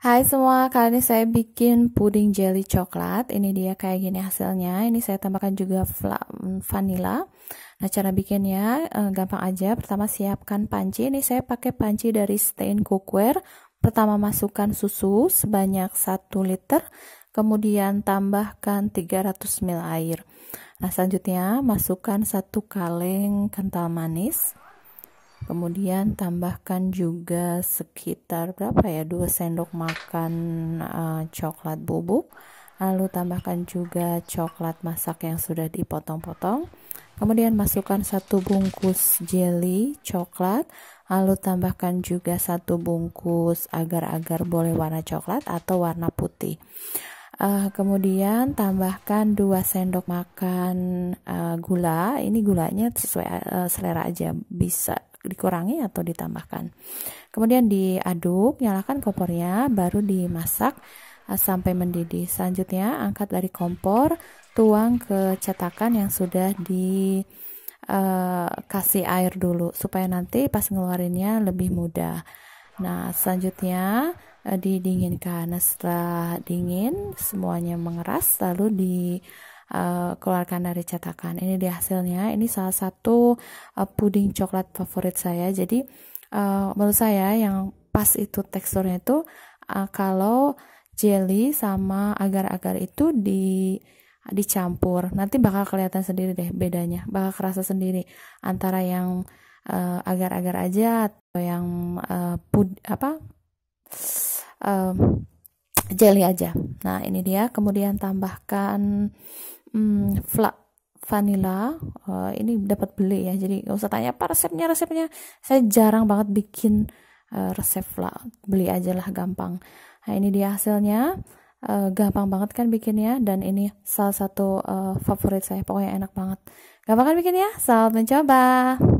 Hai semua, kali ini saya bikin puding jelly coklat. Ini dia kayak gini hasilnya. Ini saya tambahkan juga mm, vanilla. Nah, cara bikinnya e, gampang aja. Pertama siapkan panci. Ini saya pakai panci dari Stain Cookware. Pertama masukkan susu sebanyak 1 liter. Kemudian tambahkan 300 ml air. Nah, selanjutnya masukkan satu kaleng kental manis kemudian tambahkan juga sekitar berapa ya 2 sendok makan uh, coklat bubuk lalu tambahkan juga coklat masak yang sudah dipotong-potong kemudian masukkan satu bungkus jelly coklat lalu tambahkan juga satu bungkus agar-agar boleh warna coklat atau warna putih uh, kemudian tambahkan 2 sendok makan uh, gula ini gulanya sesuai uh, selera aja bisa dikurangi atau ditambahkan. Kemudian diaduk, nyalakan kompornya, baru dimasak eh, sampai mendidih. Selanjutnya angkat dari kompor, tuang ke cetakan yang sudah di uh, kasih air dulu supaya nanti pas ngeluarinnya lebih mudah. Nah, selanjutnya uh, didinginkan. Nah, setelah dingin semuanya mengeras lalu di Eh, keluarkan dari cetakan. Ini dia hasilnya. Ini salah satu uh, puding coklat favorit saya. Jadi uh, menurut saya yang pas itu teksturnya itu uh, kalau jelly sama agar-agar itu di dicampur. Nanti bakal kelihatan sendiri deh bedanya. Bakal kerasa sendiri antara yang agar agar-agar aja atau yang uh, pud apa uh, jelly aja. Nah, ini dia. Kemudian tambahkan hmm, flak vanilla uh, ini dapat beli ya jadi nggak usah tanya apa resepnya resepnya saya jarang banget bikin uh, resep flak beli aja lah gampang nah ini dia hasilnya uh, gampang banget kan bikinnya dan ini salah satu uh, favorit saya pokoknya enak banget gampang kan bikinnya selamat mencoba